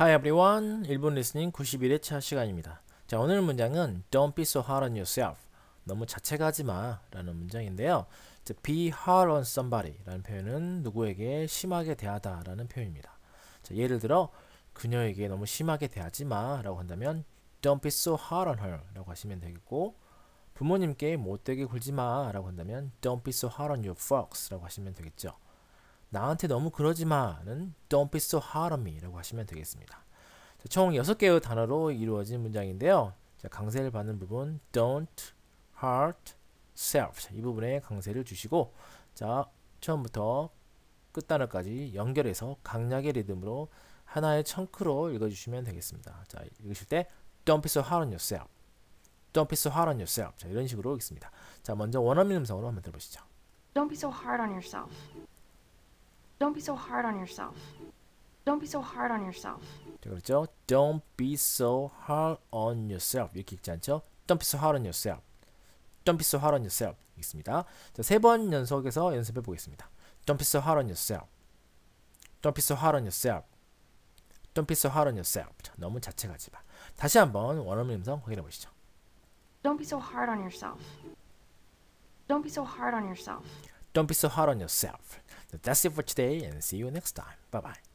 Hi everyone. 일본 리스닝 91회차 시간입니다. 자, 오늘 문장은 Don't be so hard on yourself. 너무 자책하지 마 라는 문장인데요. 자, be hard on somebody 라는 표현은 누구에게 심하게 대하다 라는 표현입니다. 자, 예를 들어 그녀에게 너무 심하게 대하지 마 라고 한다면 Don't be so hard on her 라고 하시면 되겠고 부모님께 못되게 굴지 마 라고 한다면 Don't be so hard on your folks 라고 하시면 되겠죠. 나한테 너무 그러지 마는 Don't be so hard on me 라고 하시면 되겠습니다. 자, 총 6개의 단어로 이루어진 문장인데요. 자, 강세를 받는 부분 Don't, hurt, self 이 부분에 강세를 주시고 자 처음부터 끝단어까지 연결해서 강약의 리듬으로 하나의 청크로 읽어주시면 되겠습니다. 자 읽으실 때 Don't be so hard on yourself Don't be so hard on yourself 자 이런 식으로 읽습니다. 자 먼저 원어민 음성으로 한번 들어보시죠. Don't be so hard on yourself Don't be so hard on yourself. Don't be so hard on yourself. 자, 그렇죠? Don't be so hard on yourself. 이렇게 읽지 않죠? Don't be so hard on yourself. Don't be so hard on yourself. 읽습니다. 자, 세 번 연속해서 연습해 보겠습니다. Don't be so hard on yourself. Don't be so hard on yourself. Don't be so hard on yourself. 자, 너무 자책하지 마. 다시 한번 원어민 음성 확인해 보시죠. Don't be so hard on yourself. Don't be so hard on yourself. Don't be so hard on yourself. that's it for today and see you next time. Bye bye.